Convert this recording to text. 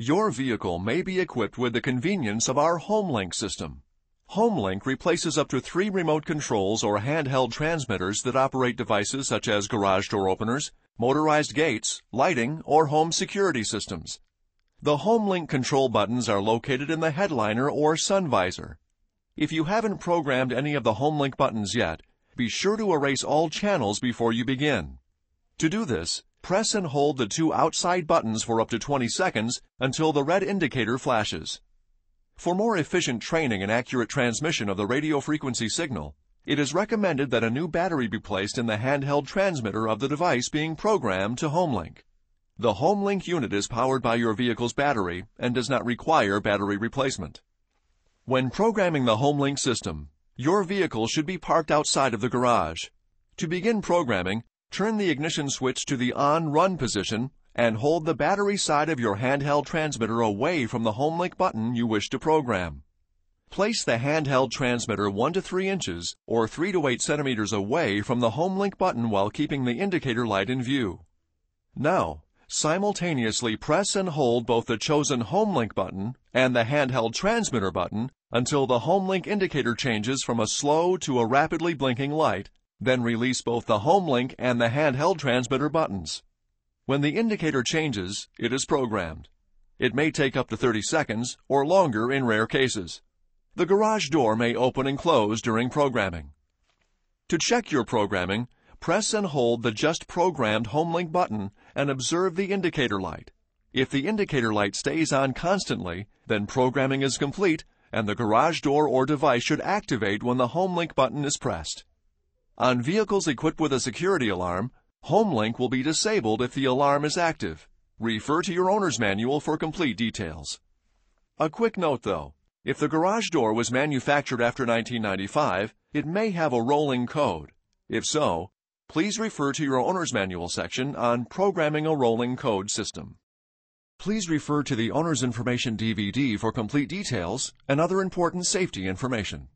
Your vehicle may be equipped with the convenience of our HomeLink system. HomeLink replaces up to three remote controls or handheld transmitters that operate devices such as garage door openers, motorized gates, lighting, or home security systems. The HomeLink control buttons are located in the headliner or sun visor. If you haven't programmed any of the HomeLink buttons yet, be sure to erase all channels before you begin. To do this, press and hold the two outside buttons for up to 20 seconds until the red indicator flashes. For more efficient training and accurate transmission of the radio frequency signal, it is recommended that a new battery be placed in the handheld transmitter of the device being programmed to HomeLink. The HomeLink unit is powered by your vehicle's battery and does not require battery replacement. When programming the HomeLink system, your vehicle should be parked outside of the garage. To begin programming, Turn the ignition switch to the on-run position and hold the battery side of your handheld transmitter away from the homelink button you wish to program. Place the handheld transmitter 1 to 3 inches or 3 to 8 centimeters away from the homelink button while keeping the indicator light in view. Now, simultaneously press and hold both the chosen homelink button and the handheld transmitter button until the homelink indicator changes from a slow to a rapidly blinking light then release both the home link and the handheld transmitter buttons. When the indicator changes, it is programmed. It may take up to 30 seconds or longer in rare cases. The garage door may open and close during programming. To check your programming, press and hold the just programmed HomeLink button and observe the indicator light. If the indicator light stays on constantly, then programming is complete and the garage door or device should activate when the HomeLink button is pressed. On vehicles equipped with a security alarm, HomeLink will be disabled if the alarm is active. Refer to your owner's manual for complete details. A quick note though, if the garage door was manufactured after 1995, it may have a rolling code. If so, please refer to your owner's manual section on programming a rolling code system. Please refer to the owner's information DVD for complete details and other important safety information.